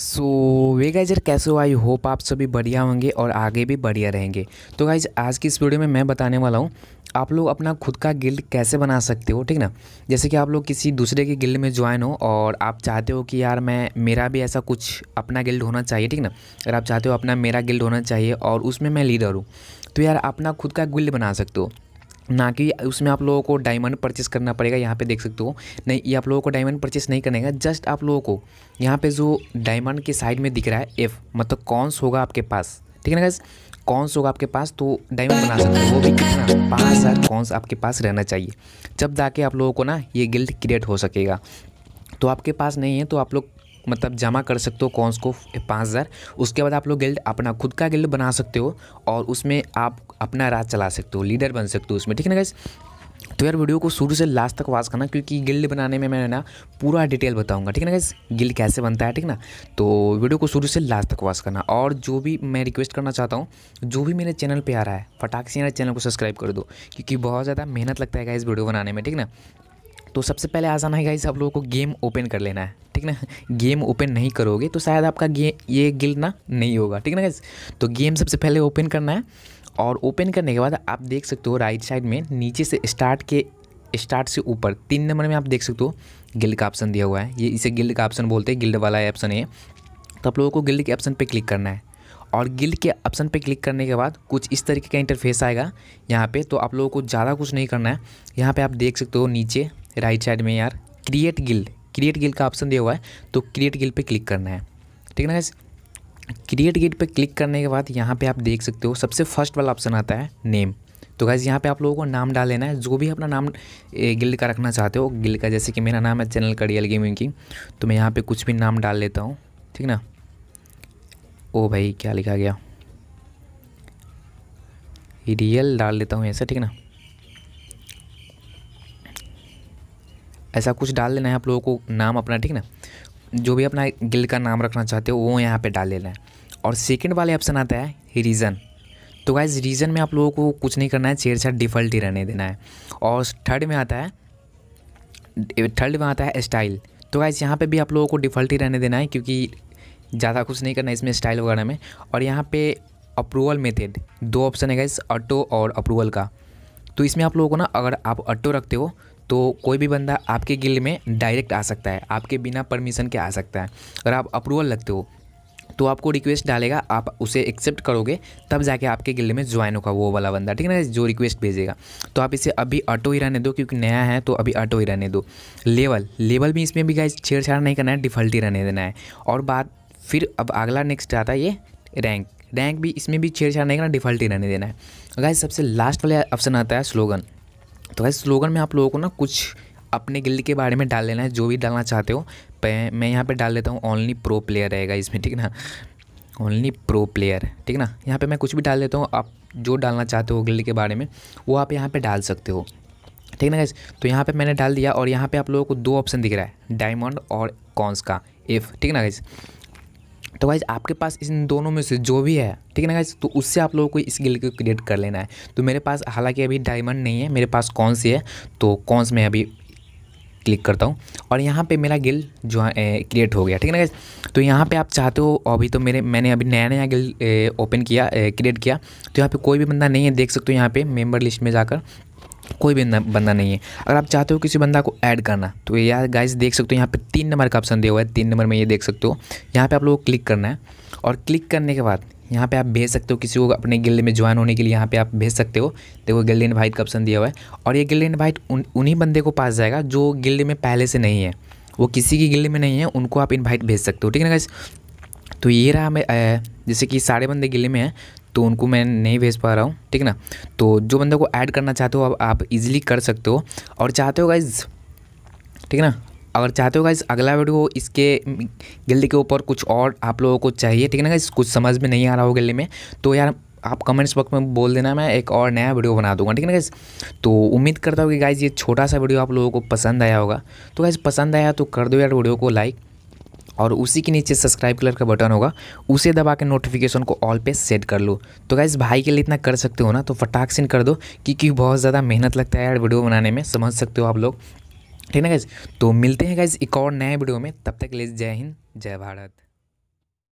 सो वे geyser कैसे हो I hope आप सभी बढ़िया होंगे और आगे भी बढ़िया रहेंगे तो गाइज आज की इस वीडियो में मैं बताने वाला हूँ आप लोग अपना खुद का गिल्ड कैसे बना सकते हो ठीक ना जैसे कि आप लोग किसी दूसरे के गिल्ड में ज्वाइन हो और आप चाहते हो कि यार मैं मेरा भी ऐसा कुछ अपना गिल्ड होना चाहिए ठीक ना अगर आप चाहते हो अपना मेरा गिल्ड होना चाहिए और उसमें मैं लीडर हूँ तो यार अपना खुद का गिल्ड बना सकते हो ना कि उसमें आप लोगों को डायमंड परचेस करना पड़ेगा यहाँ पे देख सकते हो नहीं ये आप लोगों को डायमंड परचेस नहीं करने का जस्ट आप लोगों को यहाँ पे जो डायमंड के साइड में दिख रहा है एफ़ मतलब कौनस होगा आपके पास ठीक है ना गैस कौनस होगा आपके पास तो डायमंड बना सकते हो वो भी कितना पाँच हज़ार सा आपके पास रहना चाहिए जब जाके आप लोगों को ना ये गिल्ड क्रिएट हो सकेगा तो आपके पास नहीं है तो आप लोग मतलब जमा कर सकते हो कॉन्स को पाँच हज़ार उसके बाद आप लोग गिल्ड अपना खुद का गिल्ड बना सकते हो और उसमें आप अपना राज चला सकते हो लीडर बन सकते हो उसमें ठीक है ना गैस तो यार वीडियो को शुरू से लास्ट तक वाच करना क्योंकि गिल्ड बनाने में मैं ना पूरा डिटेल बताऊंगा ठीक है ना गैस गिल्ड कैसे बनता है ठीक ना तो वीडियो को शुरू से लास्ट तक वाच करना और जो भी मैं रिक्वेस्ट करना चाहता हूँ जो भी मेरे चैनल पे आ रहा है फटाक से मेरे चैनल को सब्सक्राइब कर दो क्योंकि बहुत ज़्यादा मेहनत लगता है इस वीडियो बनाने में ठीक ना तो सबसे पहले आ जाना है गाइस आप लोगों को गेम ओपन कर लेना है ठीक ना गेम ओपन नहीं करोगे तो शायद आपका गेम ये गिल ना नहीं होगा ठीक ना गैस तो गेम सबसे पहले ओपन करना है और ओपन करने के बाद आप देख सकते हो राइट साइड में नीचे से स्टार्ट के स्टार्ट से ऊपर तीन नंबर में आप देख सकते हो गिल्ड का ऑप्शन दिया हुआ है ये इसे गिल्ड का ऑप्शन बोलते हैं गिल्ड वाला ऑप्शन है तो आप लोगों को गिल्ड के ऑप्शन पे क्लिक करना है और गिल्ड के ऑप्शन पे क्लिक करने के बाद कुछ इस तरीके का इंटरफेस आएगा यहाँ पे तो आप लोगों को ज़्यादा कुछ नहीं करना है यहाँ पे आप देख सकते हो नीचे राइट साइड में यार क्रिएट गिल्ड क्रिएट गिल का ऑप्शन दिया हुआ है तो क्रिएट गिल पे क्लिक करना है ठीक है ना गैस क्रिएट गिल पे क्लिक करने के बाद यहाँ पे आप देख सकते हो सबसे फर्स्ट वाला ऑप्शन आता है नेम तो गैस यहाँ पे आप लोगों को नाम डाल लेना है जो भी अपना नाम गिल्ड का रखना चाहते हो गिल्ड का जैसे कि मेरा नाम है चैनल का रियल गेमिंग की तो मैं यहाँ पे कुछ भी नाम डाल लेता हूँ ठीक ना ओ भाई क्या लिखा गया रियल डाल लेता हूँ ऐसा ठीक ना ऐसा कुछ डाल देना है आप लोगों को नाम अपना ठीक ना जो भी अपना गिल का नाम रखना चाहते हो वो यहाँ पे डाल लेना है और सेकंड वाले ऑप्शन आता है रीज़न तो गाइज रीज़न में आप लोगों को कुछ नहीं करना है छेड़छाड़ डिफ़ल्ट ही रहने देना है और थर्ड में आता है थर्ड में आता है स्टाइल तो गाइज यहाँ पे भी आप लोगों को डिफ़ल्ट ही रहने देना है क्योंकि ज़्यादा कुछ नहीं करना है इसमें स्टाइल वगैरह में और यहाँ पर अप्रूवल मेथड दो ऑप्शन है गाइज ऑटो और अप्रूवल का तो इसमें आप लोगों को ना अगर आप ऑटो रखते हो तो कोई भी बंदा आपके गिल में डायरेक्ट आ सकता है आपके बिना परमिशन के आ सकता है अगर आप अप्रूवल लगते हो तो आपको रिक्वेस्ट डालेगा आप उसे एक्सेप्ट करोगे तब जाके आपके गिल्ड में ज्वाइन होगा वो वाला बंदा ठीक है ना जो रिक्वेस्ट भेजेगा तो आप इसे अभी ऑटो ही रहने दो क्योंकि नया है तो अभी ऑटो ही रहने दो लेवल लेवल भी इसमें भी गाइज छेड़छाड़ नहीं करना है डिफ़ल्ट ही रहने देना है और बात फिर अब अगला नेक्स्ट आता है ये रैंक रैंक भी इसमें भी छेड़छाड़ नहीं करना डिफ़ल्ट ही रहने देना है गाइज सबसे लास्ट वाला ऑप्शन आता है स्लोगन तो वैसे स्लोगन में आप लोगों को ना कुछ अपने गिल्ड के बारे में डाल लेना है जो भी डालना चाहते हो मैं यहाँ पर डाल लेता हूँ ओनली प्रो प्लेयर रहेगा इसमें ठीक ना ओनली प्रो प्लेयर ठीक ना यहाँ पे मैं कुछ भी डाल देता हूँ आप जो डालना चाहते हो गिल्ड के बारे में वो आप यहाँ पे डाल सकते हो ठीक ना गैस तो यहाँ पे मैंने डाल दिया और यहाँ पे आप लोगों को दो ऑप्शन दिख रहा है डायमंड और कॉन्स का एफ ठीक ना गैस तो गाइज आपके पास इन दोनों में से जो भी है ठीक है ना गाइज तो उससे आप लोगों को इस गिल को क्रिएट कर लेना है तो मेरे पास हालांकि अभी डायमंड नहीं है मेरे पास कौन सी है तो कौन से मैं अभी क्लिक करता हूँ और यहाँ पे मेरा गिल जो है क्रिएट हो गया ठीक है ना गाइज तो यहाँ पे आप चाहते हो अभी तो मेरे मैंने अभी नया नया गिल ओपन किया क्रिएट किया तो यहाँ पर कोई भी बंदा नहीं है देख सकते हो यहाँ पर मेम्बर लिस्ट में जाकर कोई भी बंदा नहीं है अगर आप चाहते हो किसी बंदा को ऐड करना तो यार गाइस देख सकते हो यहाँ पे तीन नंबर का ऑप्शन दिया हुआ है तीन नंबर में ये देख सकते हो यहाँ पे आप लोग क्लिक करना है और क्लिक करने के बाद यहाँ पे आप भेज सकते हो किसी को अपने गिल्ड में ज्वाइन होने के लिए यहाँ पे आप भेज सकते हो देखो गिल्ड इन्वाइट का ऑप्शन दिया हुआ है और ये गिल्ड इन्वाइट उन उन्हीं बंदे को पास जाएगा जो गिल्ड में पहले से नहीं है वो किसी की गिल्ड में नहीं है उनको आप इन्वाइट भेज सकते हो ठीक है ना गाइस तो ये रहा मैं जैसे कि सारे बंदे गिल्ड में हैं तो उनको मैं नहीं भेज पा रहा हूँ ठीक ना तो जो बंदे को ऐड करना चाहते हो आप, आप इजीली कर सकते हो और चाहते हो गाइज ठीक ना अगर चाहते हो गाइज अगला वीडियो इसके गिल्ड के ऊपर कुछ और आप लोगों को चाहिए ठीक है ना गाइज कुछ समझ में नहीं आ रहा हो गिल्ली में तो यार आप कमेंट्स बॉक्स में बोल देना मैं एक और नया वीडियो बना दूंगा ठीक है ना गाइज तो उम्मीद करता हूँ कि गाइज ये छोटा सा वीडियो आप लोगों को पसंद आया होगा तो गाइज पसंद आया तो कर दो यार वीडियो को लाइक और उसी के नीचे सब्सक्राइब कलर का बटन होगा उसे दबा के नोटिफिकेशन को ऑल पे सेट कर लो तो गाइज भाई के लिए इतना कर सकते हो ना तो फटाक से कर दो क्योंकि बहुत ज़्यादा मेहनत लगता है यार वीडियो बनाने में समझ सकते हो आप लोग ठीक है ना गाइज तो मिलते हैं गाइज एक और नए वीडियो में तब तक ले जय हिंद जय भारत